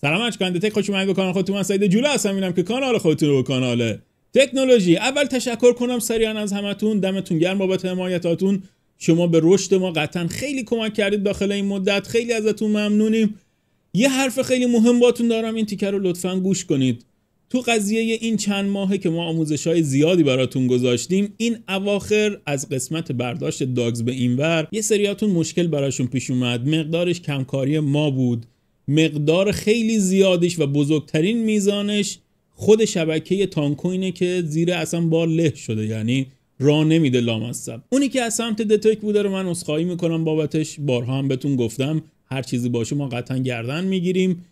سلام کنده تک خوش اومدید کانال خودتون من سعید جوله هستم اینم که کانال خودتون رو کاناله تکنولوژی اول تشکر کنم سریعا از همتون دمتون گرم بابت حمایتاتون شما به رشد ما قطعا خیلی کمک کردید داخل این مدت خیلی ازتون ممنونیم یه حرف خیلی مهم باتون دارم این تیکر رو لطفا گوش کنید تو قضیه این چند ماهه که ما آموزش های زیادی براتون گذاشتیم این اواخر از قسمت برداشت داگز به اینور یه سریاتون مشکل براشون پیش اومد مقدارش کمکاری ما بود مقدار خیلی زیادش و بزرگترین میزانش خود شبکه تانکوینه که زیر اصلا با له شده یعنی را نمیده لامصب اونی که از سمت دتک بوده رو من اسخایی میکنم بابتش بارها هم بهتون گفتم هر چیزی باشه ما قطعا گردن میگیریم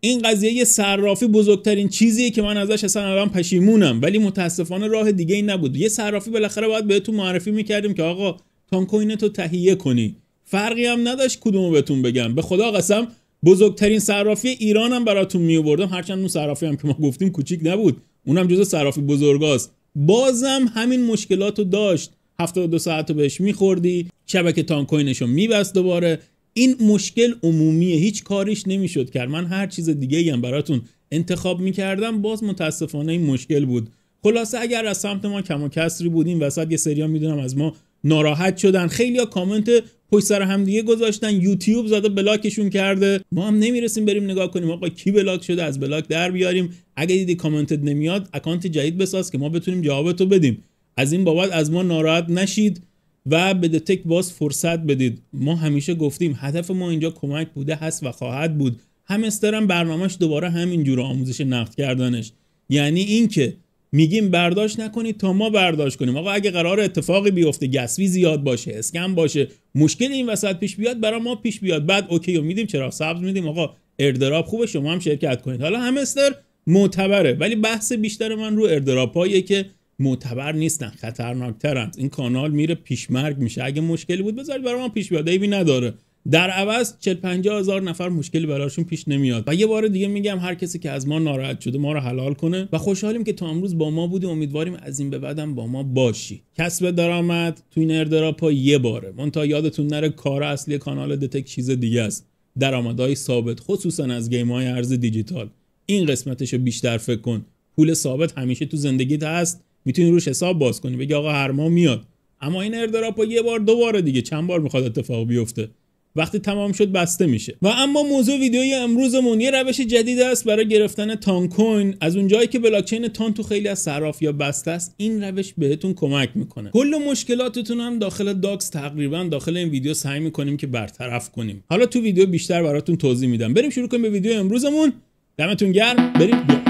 این قضیه صرافی بزرگترین چیزیه که من ازش اصلا الان پشیمونم ولی متاسفانه راه دیگه ای نبود یه صرافی بالاخره باید بهتون معرفی میکردیم که آقا تانکوینتو تهیه کنی فرقی هم نداشت کدومو بهتون بگم به خدا قسم بزرگترین صرافی ایران هم براتون میوردم هرچند اون صرافی هم که ما گفتیم کوچیک نبود اونم جزء صرافی بزرگاست بازم همین مشکلات رو داشت 72 ساعت رو بهش میخوردی شبکه تانکوینش رو میبست دوباره این مشکل عمومیه هیچ کاریش نمیشد کرد من هر چیز دیگه هم براتون انتخاب میکردم باز متاسفانه این مشکل بود خلاصه اگر از سمت ما کم و کسری بودیم وسط یه سریا میدونم از ما ناراحت شدن خیلیا کامنت پشت سر هم دیگه گذاشتن یوتیوب زده بلاکشون کرده ما هم نمیرسیم بریم نگاه کنیم آقا کی بلاک شده از بلاک در بیاریم اگه دیدی کامنتت نمیاد اکانت جدید بساز که ما بتونیم جوابتو بدیم از این بابت از ما ناراحت نشید و به دتک باز فرصت بدید ما همیشه گفتیم هدف ما اینجا کمک بوده هست و خواهد بود همسترم برنامهش دوباره همینجور آموزش نقد کردنش یعنی اینکه میگیم برداشت نکنید تا ما برداشت کنیم آقا اگه قرار اتفاقی بیفته گسوی زیاد باشه اسکم باشه مشکل این وسط پیش بیاد برای ما پیش بیاد بعد اوکیو میدیم چرا سبز میدیم آقا اردراب خوبه شما هم شرکت کنید حالا همستر معتبره ولی بحث بیشتر من رو اردراب که معتبر نیستن خطرناکترن این کانال میره پیشمرگ میشه اگه مشکلی بود بذارید برای ما پیش بیاد ایبی نداره در عوض 40 50 هزار نفر مشکلی براشون پیش نمیاد و یه بار دیگه میگم هر کسی که از ما ناراحت شده ما رو حلال کنه و خوشحالیم که تا امروز با ما بودی امیدواریم از این به بعدم با ما باشی کسب درآمد تو این اردراپا یه باره من تا یادتون نره کار اصلی کانال دتک چیز دیگه است درآمدهای ثابت خصوصا از گیم های ارز دیجیتال این قسمتش رو بیشتر فکر کن پول ثابت همیشه تو زندگیت هست میتونی روش حساب باز کنی بگی آقا هر ماه میاد اما این اردراپا یه بار دوباره دیگه چند بار میخواد اتفاق بیفته وقتی تمام شد بسته میشه و اما موضوع ویدیوی امروزمون یه روش جدید است برای گرفتن تان کوین از اونجایی که بلاکچین تان تو خیلی از صراف یا بسته است این روش بهتون کمک میکنه کل مشکلاتتون هم داخل داکس تقریبا داخل این ویدیو سعی میکنیم که برطرف کنیم حالا تو ویدیو بیشتر براتون توضیح میدم بریم شروع کنیم به ویدیو امروزمون دمتون گرم بریم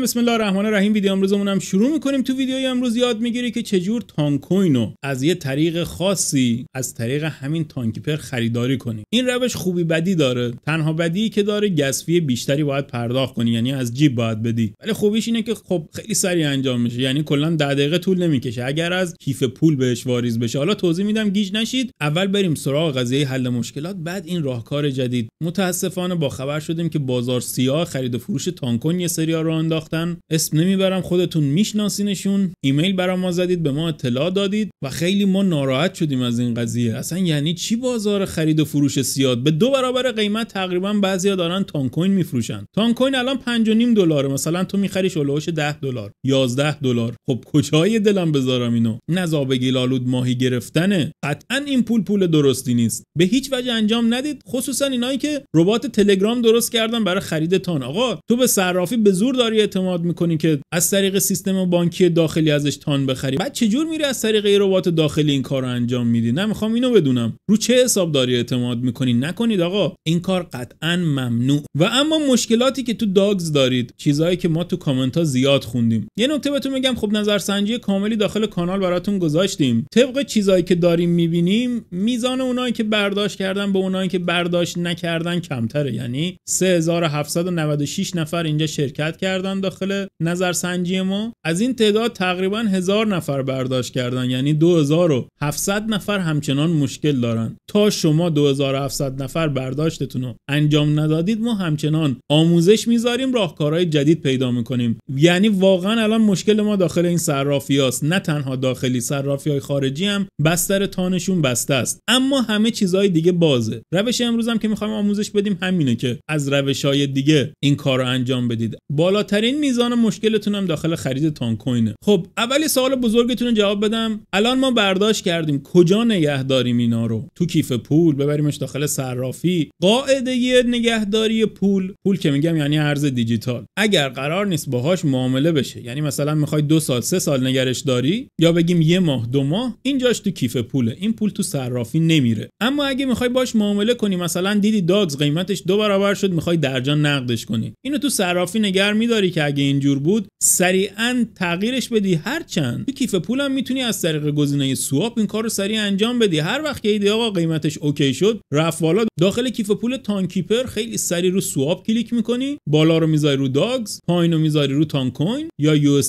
دوستان بسم الله الرحمن الرحیم ویدیو امروزمون هم شروع میکنیم تو ویدیوی امروز یاد میگیری که چجور تانکوین رو از یه طریق خاصی از طریق همین تانکیپر خریداری کنی این روش خوبی بدی داره تنها بدی که داره گسفی بیشتری باید پرداخت کنی یعنی از جیب باید بدی ولی خوبیش اینه که خب خیلی سریع انجام میشه یعنی کلا 10 دقیقه طول نمیکشه اگر از کیف پول بهش واریز بشه حالا توضیح میدم گیج نشید اول بریم سراغ قضیه حل مشکلات بعد این راهکار جدید متاسفانه با خبر شدیم که بازار سیاه خرید و فروش تانکوین یه سریا رو انداخت ساختن اسم نمیبرم خودتون میشناسینشون ایمیل برای ما زدید به ما اطلاع دادید و خیلی ما ناراحت شدیم از این قضیه اصلا یعنی چی بازار خرید و فروش سیاد به دو برابر قیمت تقریبا بعضیا دارن تان کوین میفروشن تان کوین الان نیم دلاره مثلا تو میخریش اولوش 10 دلار 11 دلار خب کجای دلم بذارم اینو نزاب لالود ماهی گرفتنه قطعا این پول پول درستی نیست به هیچ وجه انجام ندید خصوصا اینایی که ربات تلگرام درست کردن برای خرید تان آقا تو به صرافی به زور داری اعتماد میکنی که از طریق سیستم بانکی داخلی ازش تان بخری بعد چجور میره از طریق یه ربات داخلی این کار رو انجام میدی نه میخوام اینو بدونم رو چه حساب داری اعتماد میکنی نکنید آقا این کار قطعا ممنوع و اما مشکلاتی که تو داگز دارید چیزهایی که ما تو کامنت ها زیاد خوندیم یه نکته بهتون میگم خب نظرسنجی کاملی داخل کانال براتون گذاشتیم طبق چیزهایی که داریم میبینیم میزان اونایی که برداشت کردن به اونایی که برداشت نکردن کمتره یعنی 3796 نفر اینجا شرکت کردن داخل نظرسنجی ما از این تعداد تقریبا هزار نفر برداشت کردن یعنی 2700 نفر همچنان مشکل دارن تا شما 2700 نفر برداشتتون رو انجام ندادید ما همچنان آموزش میذاریم راهکارهای جدید پیدا میکنیم یعنی واقعا الان مشکل ما داخل این صرافیاست نه تنها داخلی صرافی های خارجی هم بستر تانشون بسته است اما همه چیزهای دیگه بازه روش امروز هم که میخوایم آموزش بدیم همینه که از روش های دیگه این کار رو انجام بدید بالاترین میزان مشکلتون هم داخل خرید تان کوینه خب اول سوال بزرگتون رو جواب بدم الان ما برداشت کردیم کجا نگه داریم اینا رو تو کیف پول ببریمش داخل صرافی قاعده نگهداری پول پول که میگم یعنی ارز دیجیتال اگر قرار نیست باهاش معامله بشه یعنی مثلا میخوای دو سال سه سال نگرش داری یا بگیم یه ماه دو ماه اینجاش تو کیف پوله این پول تو صرافی نمیره اما اگه میخوای باش معامله کنی مثلا دیدی داگز قیمتش دو برابر شد میخوای درجا نقدش کنی اینو تو صرافی نگر میداری که اگه اینجور بود سریعا تغییرش بدی هرچند تو کیف پولم میتونی از طریق گزینه سواپ این کار رو سریع انجام بدی هر وقت که ایده آقا قیمتش اوکی شد رفت بالا داخل کیف پول تانکیپر خیلی سریع رو سواپ کلیک میکنی بالا رو میذاری رو داگز پایین رو میذاری رو تانکوین یا یو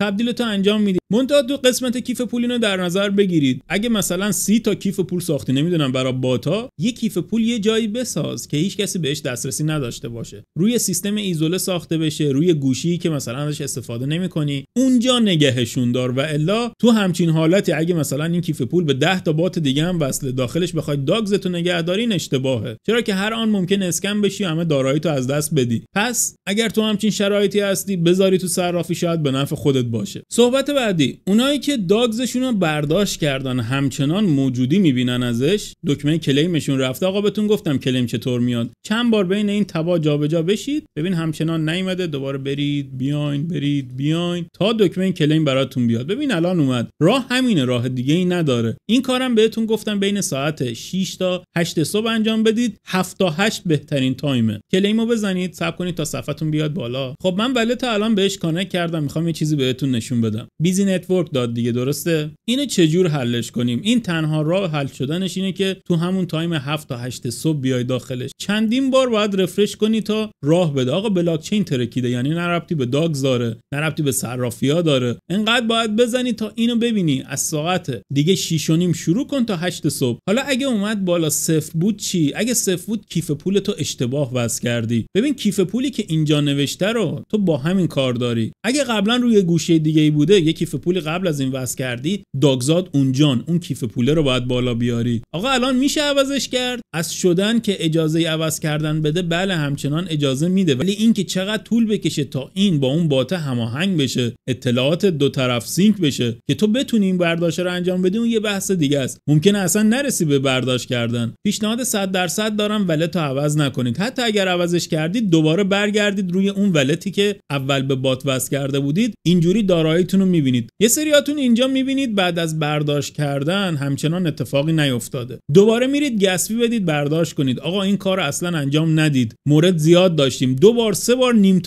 تبدیل تو انجام میدی منتها دو قسمت کیف اینو در نظر بگیرید اگه مثلا سی تا کیف پول ساختی نمیدونم برای باتا یه کیف پول یه جایی بساز که هیچ کسی بهش دسترسی نداشته باشه روی سیستم ایزوله ساخته بشه روی گوشی که مثلا ازش استفاده نمیکنی اونجا نگهشون دار و الا تو همچین حالتی اگه مثلا این کیف پول به 10 تا بات دیگه هم وصل داخلش بخوای داگز تو نگه اشتباهه چرا که هر آن ممکن اسکم بشی همه دارایی تو از دست بدی پس اگر تو همچین شرایطی هستی بذاری تو صرافی شاید به نفع خودت باشه صحبت بعدی اونایی که داگزشون رو برداشت کردن همچنان موجودی میبینن ازش دکمه کلیمشون رفته آقا بهتون گفتم کلیم چطور میاد چند بار بین این تبا جابجا بشید ببین همچنان نیومده دوباره بری برید بیاین برید بیاین تا دکمه کلیم براتون بیاد ببین الان اومد راه همینه راه دیگه ای نداره این کارم بهتون گفتم بین ساعت 6 تا 8 صبح انجام بدید 7 تا 8 بهترین تایمه کلیمو بزنید صبر کنید تا صفتون بیاد بالا خب من تا الان بهش کانکت کردم میخوام یه چیزی بهتون نشون بدم بیزی نتورک داد دیگه درسته اینو چجور حلش کنیم این تنها راه حل شدنش اینه که تو همون تایم 7 تا 8 صبح بیای داخلش چندین بار باید رفرش کنی تا راه بده آقا بلاک چین ترکیده یعنی ربطی به داگز داره نه ربطی به صرافیا داره انقدر باید بزنی تا اینو ببینی از ساعت دیگه 6 نیم شروع کن تا 8 صبح حالا اگه اومد بالا صفر بود چی اگه صفر بود کیف پول تو اشتباه وز کردی ببین کیف پولی که اینجا نوشته رو تو با همین کار داری اگه قبلا روی گوشه دیگه ای بوده یه کیف پول قبل از این وز کردی داگزاد اونجان اون کیف پوله رو باید بالا بیاری آقا الان میشه عوضش کرد از شدن که اجازه عوض کردن بده بله همچنان اجازه میده ولی اینکه چقدر طول بکشه تا این با اون باته هماهنگ بشه اطلاعات دو طرف سینک بشه که تو بتونی این برداشت رو انجام بدی اون یه بحث دیگه است ممکن اصلا نرسی به برداشت کردن پیشنهاد 100 درصد دارم ولت رو عوض نکنید حتی اگر عوضش کردید دوباره برگردید روی اون ولتی که اول به بات وصل کرده بودید اینجوری داراییتون رو میبینید یه سریاتون اینجا میبینید بعد از برداشت کردن همچنان اتفاقی نیفتاده دوباره میرید گسفی بدید برداشت کنید آقا این کار اصلا انجام ندید مورد زیاد داشتیم دو بار سه بار نیم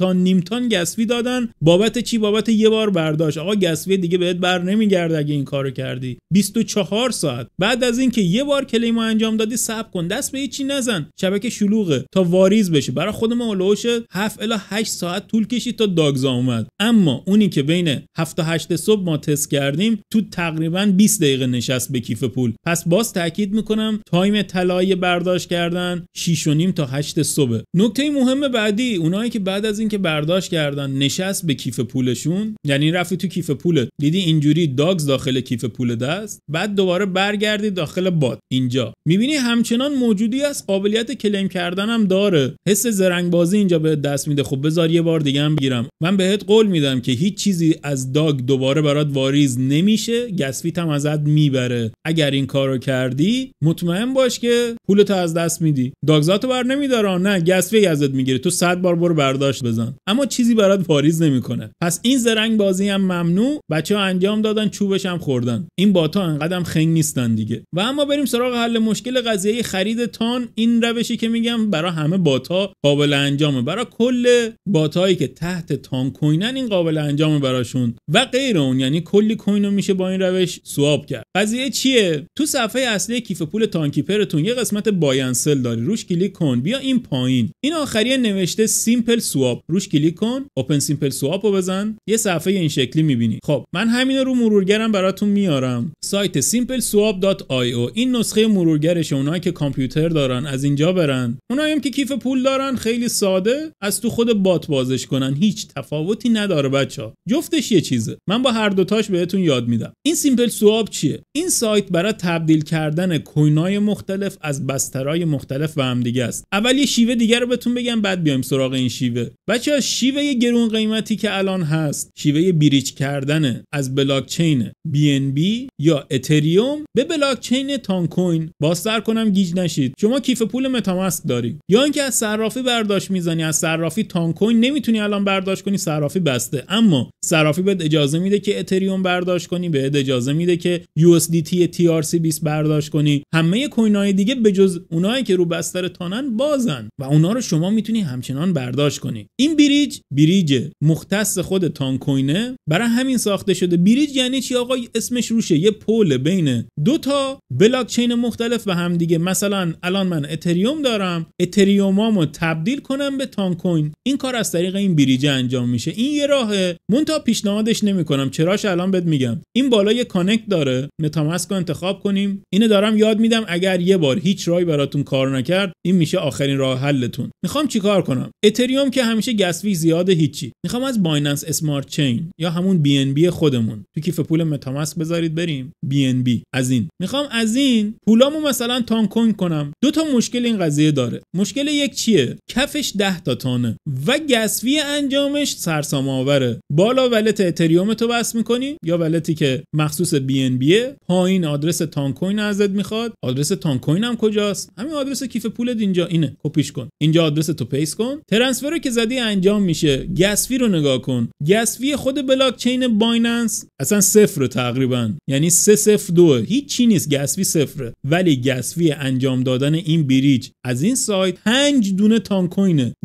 داستان گسوی دادن بابت چی بابت یه بار برداشت آقا گسوی دیگه بهت بر نمیگرده اگه این کارو کردی 24 ساعت بعد از اینکه یه بار کلیمو انجام دادی صبر کن دست به چی نزن شبکه شلوغه تا واریز بشه برای خود ما هلوش 7 الی 8 ساعت طول کشید تا داگزا اومد اما اونی که بین 7 تا 8 صبح ما تست کردیم تو تقریبا 20 دقیقه نشست به کیف پول پس باز تاکید میکنم تایم طلایی برداشت کردن 6 و نیم تا 8 صبح نکته مهم بعدی اونایی که بعد از اینکه برداشت کردن نشست به کیف پولشون یعنی رفتی تو کیف پولت دیدی اینجوری داگز داخل کیف پول دست بعد دوباره برگردی داخل باد اینجا میبینی همچنان موجودی از قابلیت کلیم کردن هم داره حس زرنگ بازی اینجا به دست میده خب بذار یه بار دیگه هم بگیرم من بهت قول میدم که هیچ چیزی از داگ دوباره برات واریز نمیشه گسفیت هم ازت میبره اگر این کارو کردی مطمئن باش که پولتو از دست میدی داگزاتو بر نمیداره نه گسفی ازت میگیره تو صد بار برو برداشت بزن اما چیزی برات واریز نمیکنه پس این زرنگ بازی هم ممنوع بچه ها انجام دادن چوبش هم خوردن این باتا انقدرم خنگ نیستن دیگه و اما بریم سراغ حل مشکل قضیه خرید تان این روشی که میگم برای همه باتا قابل انجامه برای کل باتایی که تحت تان کوینن این قابل انجامه براشون و غیر اون یعنی کلی کوین میشه با این روش سواب کرد قضیه چیه تو صفحه اصلی کیف پول تانکیپرتون یه قسمت باینسل داری روش کلیک کن بیا این پایین این آخریه نوشته سیمپل سواب روش کلیک کن اوپن سیمپل سواپ رو بزن یه صفحه این شکلی میبینی خب من همین رو مرورگرم براتون میارم سایت simpleswap.io این نسخه مرورگرش اونایی که کامپیوتر دارن از اینجا برن اونایی هم که کیف پول دارن خیلی ساده از تو خود بات بازش کنن هیچ تفاوتی نداره بچا. جفتش یه چیزه من با هر دوتاش بهتون یاد میدم این سیمپل سواب چیه این سایت برای تبدیل کردن کوینای مختلف از بسترای مختلف به هم دیگه است اول یه شیوه دیگه رو بهتون بگم بعد بیایم سراغ این شیوه بچه ها شیوه شیوه گرون قیمتی که الان هست شیوه بریج کردن از بلاکچین BNB یا اتریوم به بلاکچین تانکوین باستر کنم گیج نشید شما کیف پول متامسک داری یا اینکه از صرافی برداشت میزنی از صرافی تان کوین نمیتونی الان برداشت کنی صرافی بسته اما صرافی بهت اجازه میده که اتریوم برداشت کنی بهت اجازه میده که USDT TRC20 برداشت کنی همه کوین های دیگه به جز اونایی که رو بستر تانن بازن و اونا رو شما میتونی همچنان برداشت کنی این بریج بریج مختص خود تانکوینه برای همین ساخته شده بریج یعنی چی آقا اسمش روشه یه پول بین دو تا بلاک چین مختلف و هم دیگه مثلا الان من اتریوم دارم اتریومامو تبدیل کنم به تانکوین این کار از طریق این بریج انجام میشه این یه راهه تا پیشنهادش نمیکنم چراش الان بهت میگم این بالا یه کانکت داره متامسک انتخاب کنیم اینو دارم یاد میدم اگر یه بار هیچ راهی براتون کار نکرد این میشه آخرین راه حلتون میخوام چیکار کنم اتریوم که همیشه گسفی زیاد هیچی میخوام از بایننس اسمارت چین یا همون بی ان بی خودمون تو کیف پول متامسک بذارید بریم بی ان بی از این میخوام از این پولامو مثلا تان کوین کنم دو تا مشکل این قضیه داره مشکل یک چیه کفش 10 تا تانه و گسوی انجامش سرسام آوره بالا ولت اتریوم تو بس میکنی یا ولتی که مخصوص بی ان بیه پایین آدرس تان کوین ازت میخواد آدرس تان کوین هم کجاست همین آدرس کیف پولت اینجا اینه کپیش کن اینجا آدرس تو پیس کن ترنسفر که زدی انجام میشه میشه گسفی رو نگاه کن گسفی خود بلاکچین بایننس اصلا صفر تقریبا یعنی سه صفر دو هیچ چی نیست گسفی صفره ولی گسفی انجام دادن این بریج از این سایت 5 دونه تان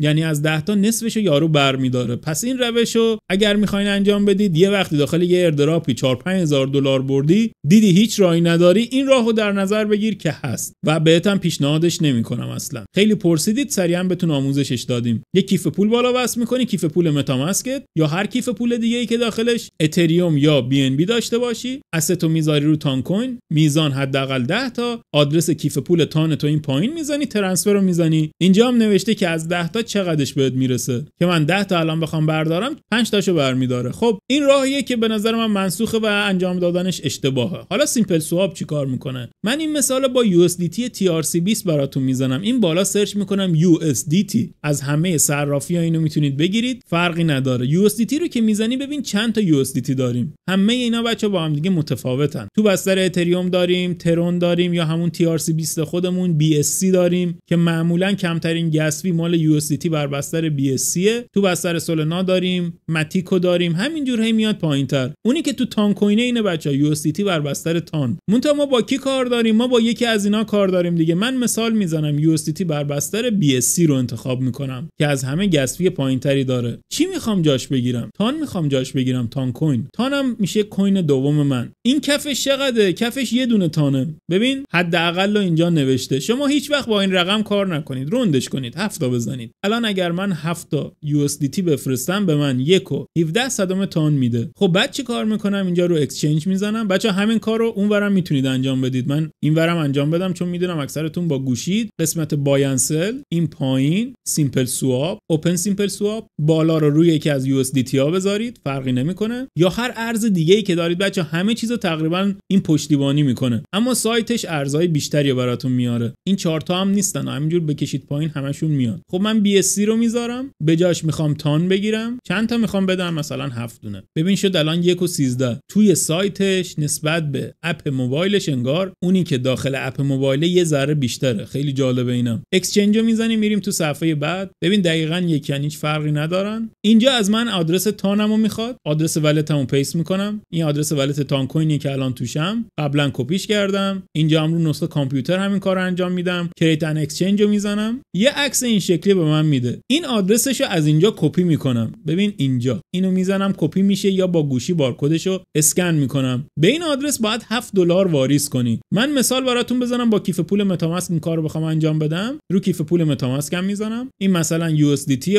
یعنی از 10 تا نصفش یارو برمیداره پس این روش رو اگر میخواین انجام بدید یه وقتی داخل یه اردراپی 4 هزار دلار بردی دیدی هیچ راهی نداری این راه رو در نظر بگیر که هست و بهتم پیشنهادش نمیکنم اصلا خیلی پرسیدید سریعا بهتون آموزشش دادیم یه کیف پول بالا وصل کیف پول متامسکت یا هر کیف پول دیگه ای که داخلش اتریوم یا بی ان بی داشته باشی استو میذاری رو تان کوین میزان حداقل 10 تا آدرس کیف پول تان تو این پایین میزنی ترنسفر رو میزنی اینجا هم نوشته که از 10 تا چقدرش بهت میرسه که من 10 تا الان بخوام بردارم 5 تاشو برمیداره خب این راهیه که به نظر من منسوخه و انجام دادنش اشتباهه حالا سیمپل سواب چیکار میکنه من این مثال با USDT سی 20 براتون میزنم این بالا سرچ میکنم USDT از همه صرافی ها اینو میتونید بگیرید فرقی نداره تی رو که میزنی ببین چند تا تی داریم همه اینا بچه با هم دیگه متفاوتن تو بستر اتریوم داریم ترون داریم یا همون سی 20 خودمون BSC داریم که معمولا کمترین گسوی مال تی بر بستر BSC تو بستر سولنا داریم متیکو داریم همینجور هی میاد پایینتر اونی که تو تان کوینه اینه بچه تی بر بستر تان مونتا ما با کی کار داریم ما با یکی از اینا کار داریم دیگه من مثال میزنم تی بر بستر BSC رو انتخاب میکنم که از همه گسوی پایینتری داره چی میخوام جاش بگیرم تان میخوام جاش بگیرم تان کوین تانم میشه کوین دوم من این کفش چقدره کفش یه دونه تانه ببین حداقل اینجا نوشته شما هیچ وقت با این رقم کار نکنید روندش کنید هفتا بزنید الان اگر من هفتا USDT بفرستم به من یک و 17 صدم تان میده خب بعد چی کار میکنم اینجا رو اکسچنج میزنم بچه همین کار رو اونورم میتونید انجام بدید من اینورم انجام بدم چون میدونم اکثرتون با گوشید قسمت باینسل این پایین سیمپل سواب اوپن سیمپل سواب بالا رو روی یکی از USDT ها بذارید فرقی نمیکنه یا هر ارز دیگه ای که دارید بچه همه چیزو تقریبا این پشتیبانی میکنه اما سایتش ارزهای بیشتری براتون میاره این چارتا هم نیستن همینجور بکشید پایین همشون میاد خب من BSC رو میذارم به جاش میخوام تان بگیرم چند تا میخوام بدم مثلا هفت دونه ببین شد الان یک و سیزده توی سایتش نسبت به اپ موبایلش انگار اونی که داخل اپ موبایل یه ذره بیشتره خیلی جالبه اینم اکسچنج رو میزنیم میریم تو صفحه بعد ببین دقیقا یکی یعنی هیچ فرقی ندارن اینجا از من آدرس تانمو میخواد آدرس ولتمو پیس میکنم این آدرس ولت تان کوینی که الان توشم قبلا کپیش کردم اینجا هم رو نسخه کامپیوتر همین کار انجام میدم کریت ان اکسچنج رو میزنم یه عکس این شکلی به من میده این آدرسش رو از اینجا کپی میکنم ببین اینجا اینو میزنم کپی میشه یا با گوشی بارکدش رو اسکن میکنم به این آدرس باید 7 دلار واریز کنی من مثال براتون بزنم با کیف پول متامسک این کار بخوام انجام بدم رو کیف پول متامسکم میزنم این مثلا یو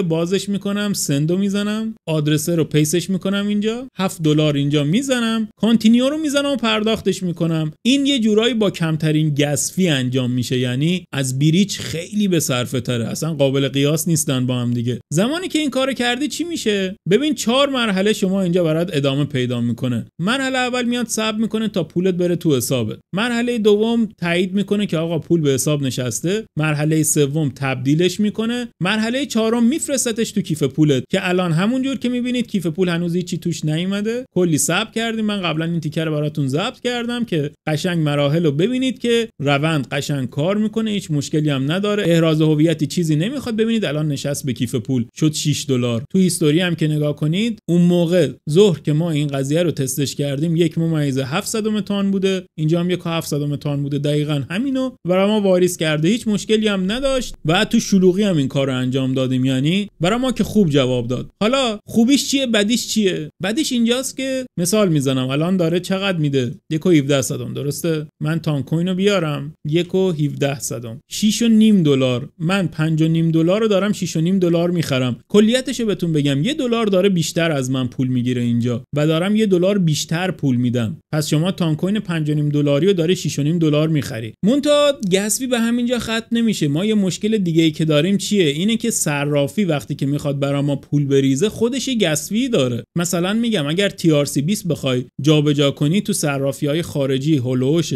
بازش میکنه میکنم سندو میزنم آدرسه رو پیسش میکنم اینجا هفت دلار اینجا میزنم کانتینیو رو میزنم و پرداختش میکنم این یه جورایی با کمترین گسفی انجام میشه یعنی از بریچ خیلی به صرفه تره اصلا قابل قیاس نیستن با هم دیگه زمانی که این کار کردی چی میشه ببین چهار مرحله شما اینجا برات ادامه پیدا میکنه مرحله اول میاد سب میکنه تا پولت بره تو حسابت مرحله دوم تایید میکنه که آقا پول به حساب نشسته مرحله سوم تبدیلش میکنه مرحله چهارم میفرستتش تو کیف پولت که الان همونجور که میبینید کیف پول هنوز چی توش نیومده کلی ثبت کردیم من قبلا این تیکر رو براتون ضبط کردم که قشنگ مراحل رو ببینید که روند قشنگ کار میکنه هیچ مشکلی هم نداره احراز هویتی چیزی نمیخواد ببینید الان نشست به کیف پول شد 6 دلار تو هیستوری هم که نگاه کنید اون موقع ظهر که ما این قضیه رو تستش کردیم یک ممیز 700 تان بوده اینجا هم یک 700 تان بوده دقیقا همینو برای ما واریز کرده هیچ مشکلی هم نداشت و تو شلوغی هم این کار رو انجام دادیم یعنی برای ما که خوب جواب داد حالا خوبیش چیه بدیش چیه بدیش اینجاست که مثال میزنم الان داره چقدر میده یک و 17 صدم درسته من تان کوین رو بیارم یک و 17 صدم 6 و نیم دلار من 5 و نیم دلار رو دارم 6 و نیم دلار میخرم کلیتش رو بهتون بگم یه دلار داره بیشتر از من پول میگیره اینجا و دارم یه دلار بیشتر پول میدم پس شما تان کوین 5 دلاری رو داره 6 دلار میخری مونتا گسبی به همینجا ختم نمیشه ما یه مشکل دیگه ای که داریم چیه اینه که صرافی وقتی که میخواد ما پول بریزه خودش یه گسوی داره مثلا میگم اگر سی 20 بخوای جابجا کنی تو صرافی های خارجی هولوش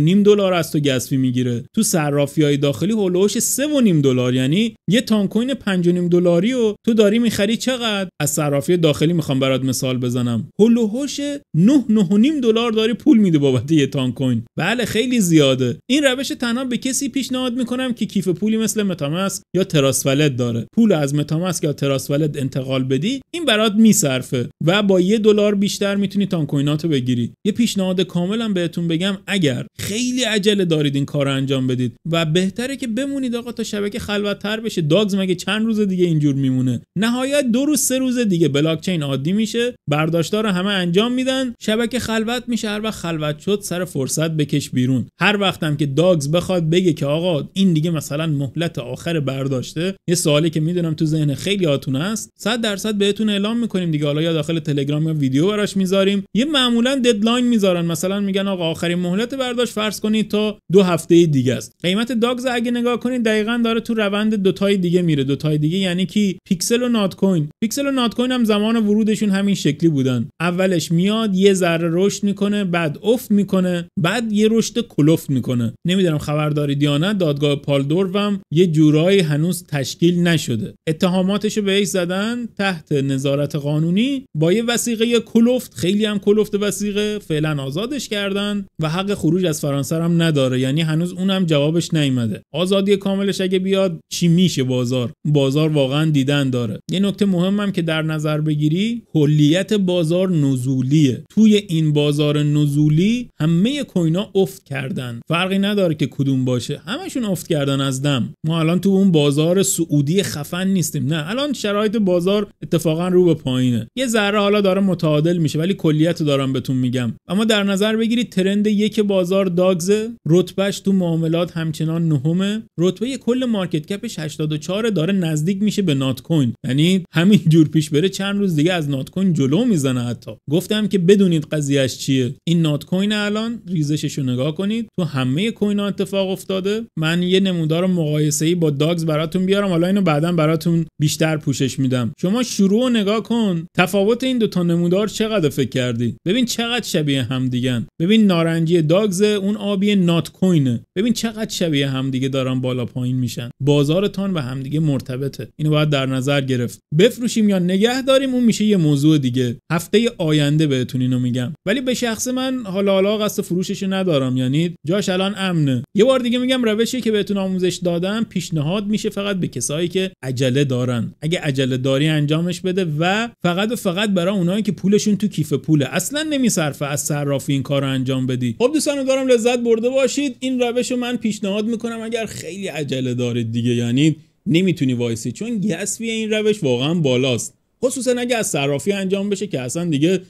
نیم دلار از تو گسوی میگیره تو صرافی های داخلی هولوش نیم دلار یعنی یه تان کوین نیم دلاری و تو داری میخری چقدر از صرافی داخلی میخوام برات مثال بزنم هولوش 9 نیم دلار داری پول میده بابت یه تان کوین بله خیلی زیاده این روش تنها به کسی پیشنهاد میکنم که کیف پولی مثل متامسک یا تراسولت داره پول از متامسک یا تراس ولت انتقال بدی این برات میصرفه و با یه دلار بیشتر میتونی تان کویناتو بگیری یه پیشنهاد کاملا بهتون بگم اگر خیلی عجله دارید این کار انجام بدید و بهتره که بمونید آقا تا شبکه خلوتتر بشه داگز مگه چند روز دیگه اینجور میمونه نهایت دو روز سه روز دیگه بلاک چین عادی میشه برداشتا رو همه انجام میدن شبکه خلوت میشه هر خلوت شد سر فرصت بکش بیرون هر وقتم که داگز بخواد بگه که آقا این دیگه مثلا مهلت آخر برداشته یه سوالی که میدونم تو ذهن خیلی یادتون هست 100 درصد بهتون اعلام میکنیم دیگه حالا یا داخل تلگرام یا ویدیو براش میذاریم یه معمولا ددلاین میذارن مثلا میگن آقا آخرین مهلت برداشت فرض کنید تا دو هفته دیگه است قیمت داگز اگه نگاه کنید دقیقا داره تو روند دو تای دیگه میره دو تای دیگه یعنی کی پیکسل و نات کوین پیکسل و نات کوین هم زمان ورودشون همین شکلی بودن اولش میاد یه ذره رشد میکنه بعد افت میکنه بعد یه رشد کلفت میکنه نمیدونم خبر دارید یا نه دادگاه پالدور هم یه جورایی هنوز تشکیل نشده اتهاماتش که بهش زدن تحت نظارت قانونی با یه وسیقه کلفت خیلی هم کلفت وسیقه فعلا آزادش کردن و حق خروج از فرانسه هم نداره یعنی هنوز اونم جوابش نیومده آزادی کاملش اگه بیاد چی میشه بازار بازار واقعا دیدن داره یه نکته مهمم که در نظر بگیری کلیت بازار نزولیه توی این بازار نزولی همه کوینا افت کردن فرقی نداره که کدوم باشه همشون افت کردن از دم ما الان تو اون بازار سعودی خفن نیستیم نه الان الان شرایط بازار اتفاقا رو به پایینه یه ذره حالا داره متعادل میشه ولی کلیت رو دارم بهتون میگم اما در نظر بگیرید ترند یک بازار داگز رتبهش تو معاملات همچنان نهمه رتبه کل مارکت کپش 84 داره نزدیک میشه به نات کوین یعنی همین جور پیش بره چند روز دیگه از نات کوین جلو میزنه حتی گفتم که بدونید قضیهش چیه این نات کوین الان ریزشش رو نگاه کنید تو همه کوین اتفاق افتاده من یه نمودار مقایسه ای با داگز براتون بیارم حالا اینو بعدا براتون بیشتر پوشش میدم شما شروع و نگاه کن تفاوت این دوتا نمودار چقدر فکر کردی ببین چقدر شبیه هم دیگن ببین نارنجی داگز اون آبی نات کوینه ببین چقدر شبیه همدیگه دارن بالا پایین میشن بازارتان و همدیگه مرتبطه اینو باید در نظر گرفت بفروشیم یا نگه داریم اون میشه یه موضوع دیگه هفته آینده بهتون اینو میگم ولی به شخص من حالا حالا قصد فروشش ندارم یعنی جاش الان امنه یه بار دیگه میگم روشی که بهتون آموزش دادم پیشنهاد میشه فقط به کسایی که عجله دارن اگه عجله داری انجامش بده و فقط و فقط برای اونایی که پولشون تو کیف پوله اصلا نمیصرفه از صرافی این کارو انجام بدی خب دوستان دارم لذت برده باشید این روش رو من پیشنهاد میکنم اگر خیلی عجله دارید دیگه یعنی نمیتونی وایسی چون گسوی این روش واقعا بالاست خصوصا اگه از صرافی انجام بشه که اصلا دیگه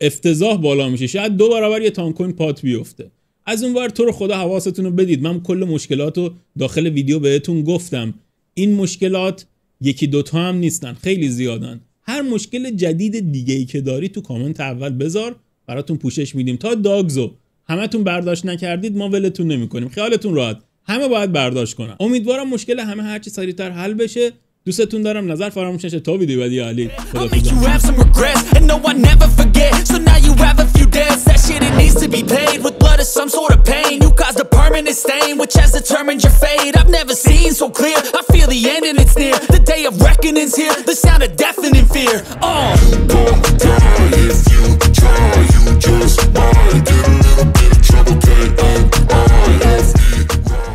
افتضاح بالا میشه شاید دو برابر یه تانکوین پات بیفته از اون ور تو رو خدا حواستون رو بدید من کل مشکلات رو داخل ویدیو بهتون گفتم این مشکلات یکی دوتا هم نیستن خیلی زیادن هر مشکل جدید دیگه ای که داری تو کامنت اول بذار براتون پوشش میدیم تا داگزو همتون برداشت نکردید ما ولتون نمیکنیم خیالتون راحت همه باید برداشت کنن امیدوارم مشکل همه هرچی سریعتر حل بشه دوستتون دارم نظر فراموش نشه تا ویدیو بعدی علی to be paid with blood is some sort of pain You caused a permanent stain which has determined your fate I've never seen so clear, I feel the end and it's near The day of reckoning's here, the sound of deafening fear Oh, uh. you die if you try, you just might Get a little bit of trouble, K-O-I-F-E